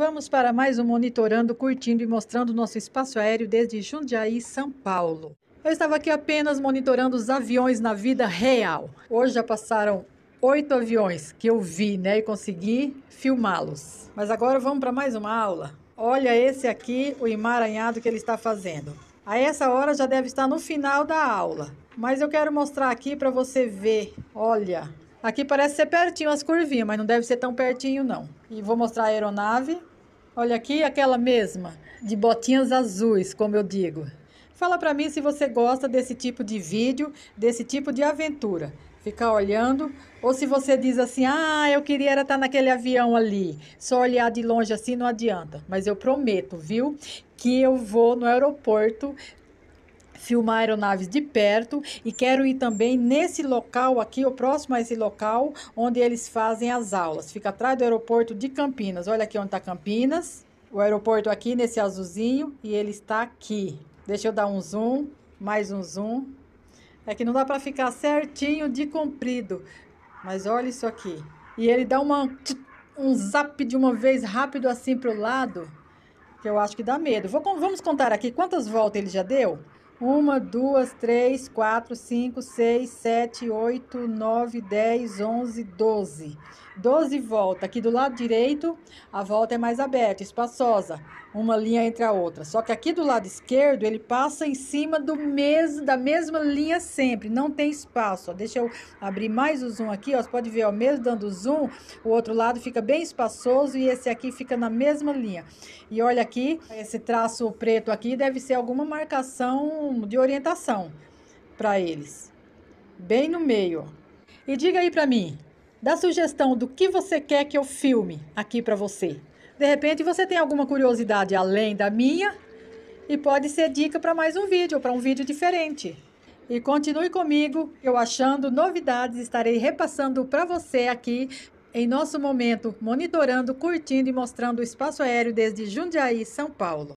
Vamos para mais um monitorando, curtindo e mostrando nosso espaço aéreo desde Jundiaí, São Paulo. Eu estava aqui apenas monitorando os aviões na vida real. Hoje já passaram oito aviões que eu vi, né, e consegui filmá-los. Mas agora vamos para mais uma aula. Olha esse aqui, o emaranhado que ele está fazendo. A essa hora já deve estar no final da aula. Mas eu quero mostrar aqui para você ver. Olha, aqui parece ser pertinho as curvinhas, mas não deve ser tão pertinho não. E vou mostrar a aeronave Olha aqui aquela mesma, de botinhas azuis, como eu digo. Fala para mim se você gosta desse tipo de vídeo, desse tipo de aventura. Ficar olhando, ou se você diz assim: "Ah, eu queria estar tá naquele avião ali". Só olhar de longe assim não adianta, mas eu prometo, viu, que eu vou no aeroporto filmar aeronaves de perto e quero ir também nesse local aqui, o próximo a esse local, onde eles fazem as aulas. Fica atrás do aeroporto de Campinas. Olha aqui onde está Campinas. O aeroporto aqui nesse azulzinho e ele está aqui. Deixa eu dar um zoom, mais um zoom. É que não dá para ficar certinho de comprido, mas olha isso aqui. E ele dá uma um zap de uma vez rápido assim para o lado, que eu acho que dá medo. Vou, vamos contar aqui quantas voltas ele já deu? Uma, duas, três, quatro, cinco, seis, sete, oito, nove, dez, onze, doze. Doze voltas. Aqui do lado direito, a volta é mais aberta, espaçosa. Uma linha entre a outra. Só que aqui do lado esquerdo, ele passa em cima do mesmo, da mesma linha sempre. Não tem espaço. Ó. Deixa eu abrir mais o zoom aqui. Ó. Você pode ver, ó, mesmo dando zoom, o outro lado fica bem espaçoso e esse aqui fica na mesma linha. E olha aqui, esse traço preto aqui deve ser alguma marcação de orientação para eles. Bem no meio. E diga aí para mim, dá sugestão do que você quer que eu filme aqui para você. De repente você tem alguma curiosidade além da minha e pode ser dica para mais um vídeo, para um vídeo diferente. E continue comigo, eu achando novidades, estarei repassando para você aqui em nosso momento, monitorando, curtindo e mostrando o espaço aéreo desde Jundiaí, São Paulo.